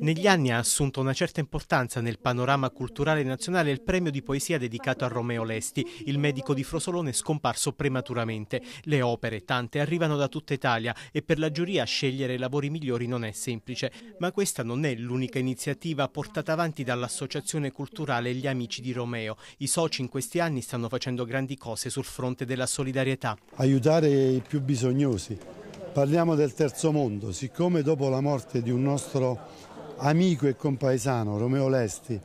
Negli anni ha assunto una certa importanza nel panorama culturale nazionale il premio di poesia dedicato a Romeo Lesti, il medico di Frosolone scomparso prematuramente. Le opere, tante, arrivano da tutta Italia e per la giuria scegliere i lavori migliori non è semplice, ma questa non è l'unica iniziativa portata avanti dall'Associazione Culturale Gli Amici di Romeo. I soci in questi anni stanno facendo grandi cose sul fronte della solidarietà. Aiutare i più bisognosi. Parliamo del terzo mondo, siccome dopo la morte di un nostro amico e compaesano Romeo Lesti,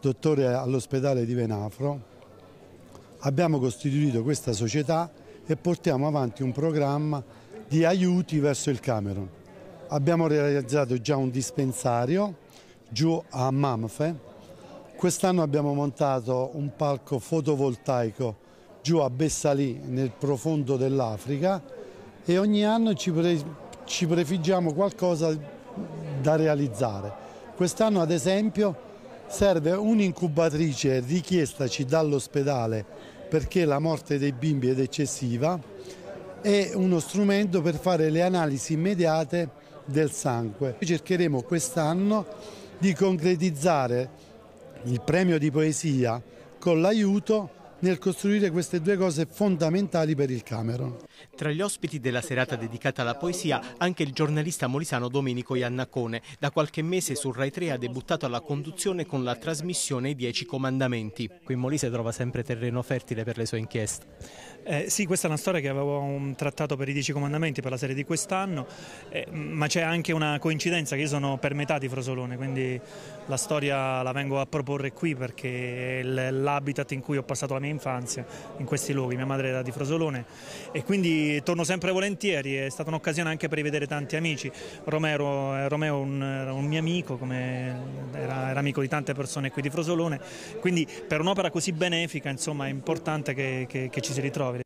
dottore all'ospedale di Venafro, abbiamo costituito questa società e portiamo avanti un programma di aiuti verso il Camerun. Abbiamo realizzato già un dispensario giù a Mamfe, quest'anno abbiamo montato un palco fotovoltaico giù a Bessalì nel profondo dell'Africa e ogni anno ci, pre ci prefiggiamo qualcosa da realizzare. Quest'anno ad esempio serve un'incubatrice richiestaci dall'ospedale perché la morte dei bimbi è eccessiva e uno strumento per fare le analisi immediate del sangue. Cercheremo quest'anno di concretizzare il premio di poesia con l'aiuto nel costruire queste due cose fondamentali per il Cameron. Tra gli ospiti della serata dedicata alla poesia anche il giornalista molisano Domenico Iannacone. Da qualche mese su Rai 3 ha debuttato alla conduzione con la trasmissione I Dieci Comandamenti. Qui Molise trova sempre terreno fertile per le sue inchieste. Eh, sì, questa è una storia che avevo un trattato per i Dieci Comandamenti per la serie di quest'anno, eh, ma c'è anche una coincidenza che io sono per metà di Frosolone, quindi la storia la vengo a proporre qui perché è l'habitat in cui ho passato la mia infanzia in questi luoghi, mia madre era di Frosolone e quindi torno sempre volentieri, è stata un'occasione anche per rivedere tanti amici, Romero, eh, Romeo un, un mio amico, era, era, amico di tante persone qui di Frosolone, quindi per un'opera così benefica insomma, è importante che, che, che ci si ritrovi.